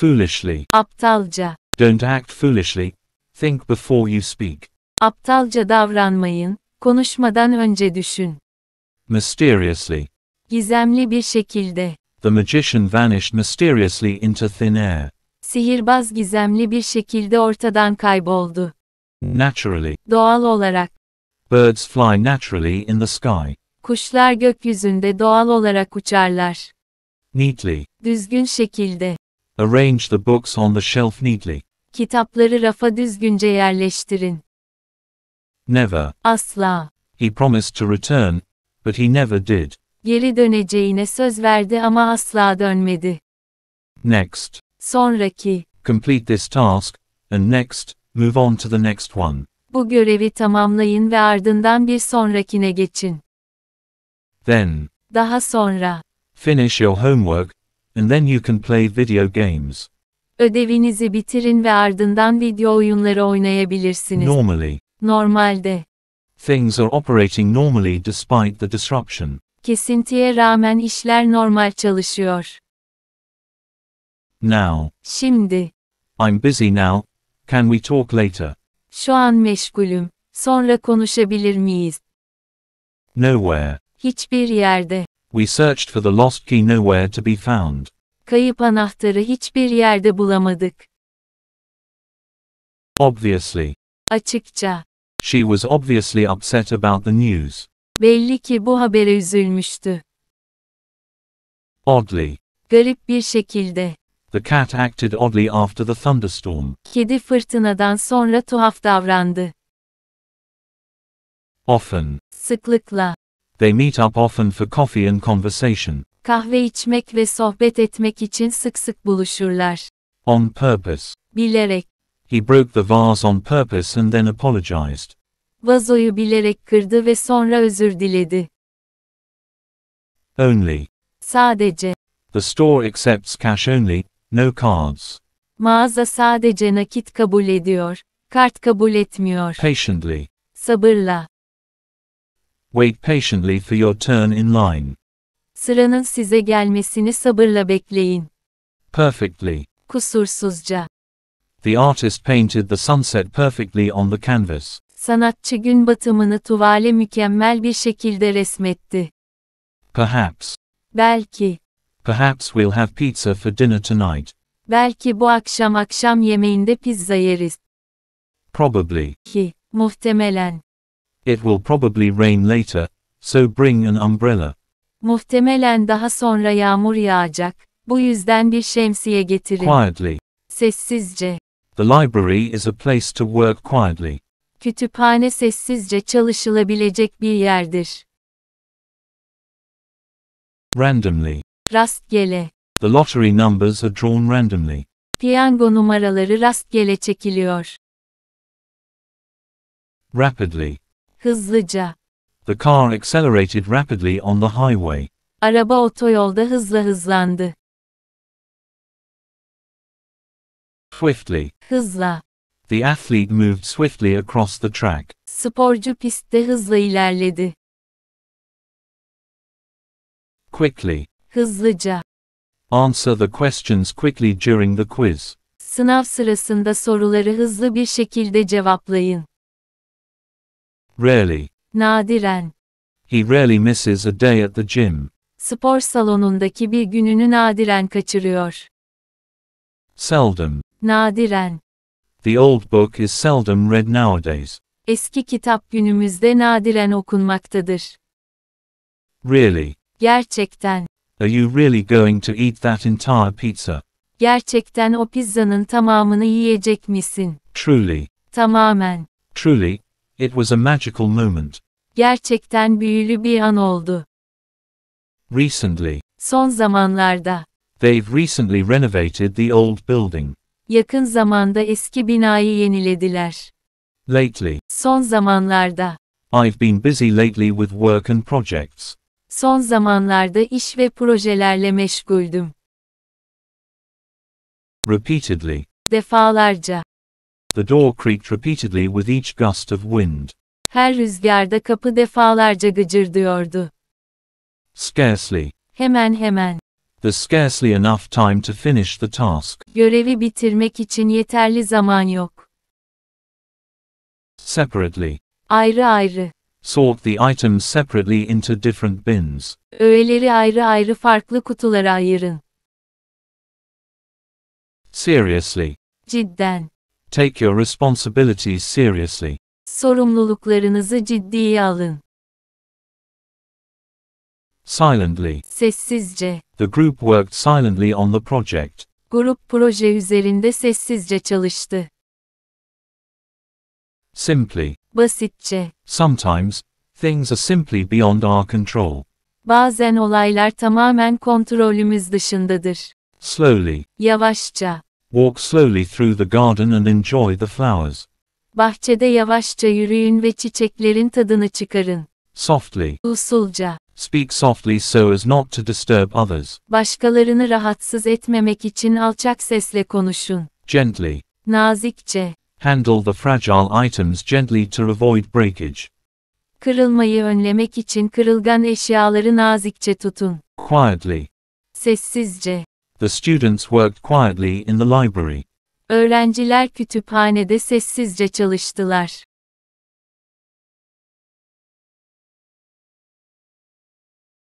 foolishly. Aptalca. Don't act foolishly. Think before you speak. Aptalca davranmayın, konuşmadan önce düşün. Mysteriously. Gizemli bir şekilde. The magician vanished mysteriously into thin air. Sihirbaz gizemli bir şekilde ortadan kayboldu. Naturally. Doğal olarak. Birds fly naturally in the sky. Kuşlar gökyüzünde doğal olarak uçarlar. Neatly. Düzgün şekilde. Arrange the books on the shelf neatly. Kitapları rafa düzgünce yerleştirin. Never. Asla. He promised to return, but he never did. Geri döneceğine söz verdi ama asla dönmedi. Next. Sonraki. Complete this task, and next, move on to the next one. Bu görevi tamamlayın ve ardından bir sonrakine geçin. Then. Daha sonra. Finish your homework, and then you can play video games. Ödevinizi bitirin ve ardından video oyunları oynayabilirsiniz. Normally. Normalde. Things are operating normally despite the disruption. Kesintiye rağmen işler normal çalışıyor. Now. Şimdi. I'm busy now. Can we talk later? Şu an meşgulüm. Sonra konuşabilir miyiz? Nowhere. Hiçbir yerde. We searched for the lost key nowhere to be found. Kayıp anahtarı hiçbir yerde bulamadık. Obviously. Açıkça. She was obviously upset about the news. Belli ki bu habere üzülmüştü. Oddly. Garip bir şekilde. The cat acted oddly after the thunderstorm. Kedi fırtınadan sonra tuhaf davrandı. Often. Sıklıkla. They meet up often for coffee and conversation. Kahve içmek ve sohbet etmek için sık sık buluşurlar. On purpose. Bilerek. He broke the vase on purpose and then apologized. Vazoyu bilerek kırdı ve sonra özür diledi. Only. Sadece. The store accepts cash only, no cards. Mağaza sadece nakit kabul ediyor, kart kabul etmiyor. Patiently. Sabırla. Wait patiently for your turn in line. Sıranın size gelmesini sabırla bekleyin. Perfectly. Kusursuzca. The artist painted the sunset perfectly on the canvas. Sanatçı gün batımını tuvale mükemmel bir şekilde resmetti. Perhaps. Belki. Perhaps we'll have pizza for dinner tonight. Belki bu akşam akşam yemeğinde pizza yeriz. Probably. Ki, muhtemelen. It will probably rain later, so bring an umbrella. Muhtemelen daha sonra yağmur yağacak. Bu yüzden bir şemsiye getirin. Quietly. Sessizce. The library is a place to work quietly. Kütüphane sessizce çalışılabilecek bir yerdir. Randomly. Rastgele. The lottery numbers are drawn randomly. Piyango numaraları rastgele çekiliyor. Rapidly. Hızlıca. The car accelerated rapidly on the highway. Araba otoyolda hızla hızlandı. Swiftly. Hızla. The athlete moved swiftly across the track. Sporcu pistte hızla ilerledi. Quickly. Hızlıca. Answer the questions quickly during the quiz. Sınav sırasında soruları hızlı bir şekilde cevaplayın. Rarely. Nadiren. He rarely misses a day at the gym. Spor salonundaki bir gününü nadiren kaçırıyor. Seldom. Nadiren. The old book is seldom read nowadays. Eski kitap günümüzde nadiren okunmaktadır. Really? Gerçekten. Are you really going to eat that entire pizza? Gerçekten o pizzanın tamamını yiyecek misin? Truly. Tamamen. Truly, It was a magical moment. Gerçekten büyülü bir an oldu. Recently. Son zamanlarda. They've recently renovated the old building. Yakın zamanda eski binayı yenilediler. Lately. Son zamanlarda. I've been busy lately with work and projects. Son zamanlarda iş ve projelerle meşguldüm. Repeatedly. Defalarca. The door creaked repeatedly with each gust of wind. Her rüzgarda kapı defalarca gıcırdıyordu. Scarcely. Hemen hemen. There's scarcely enough time to finish the task. Görevi bitirmek için yeterli zaman yok. Separately. Ayrı ayrı. Sort the items separately into different bins. Öğeleri ayrı ayrı farklı kutulara ayırın. Seriously. Cidden. Take your responsibilities seriously. Sorumluluklarınızı ciddiye alın. Silently. Sessizce. The group worked silently on the project. Grup proje üzerinde sessizce çalıştı. Simply. Basitçe. Sometimes, things are simply beyond our control. Bazen olaylar tamamen kontrolümüz dışındadır. Slowly. Yavaşça. Walk slowly through the garden and enjoy the flowers. Bahçede yavaşça yürüyün ve çiçeklerin tadını çıkarın. Softly. Usulca. Speak softly so as not to disturb others. Başkalarını rahatsız etmemek için alçak sesle konuşun. Gently. Nazikçe. Handle the fragile items gently to avoid breakage. Kırılmayı önlemek için kırılgan eşyaları nazikçe tutun. Quietly. Sessizce. The students worked quietly in the library. Öğrenciler kütüphanede sessizce çalıştılar.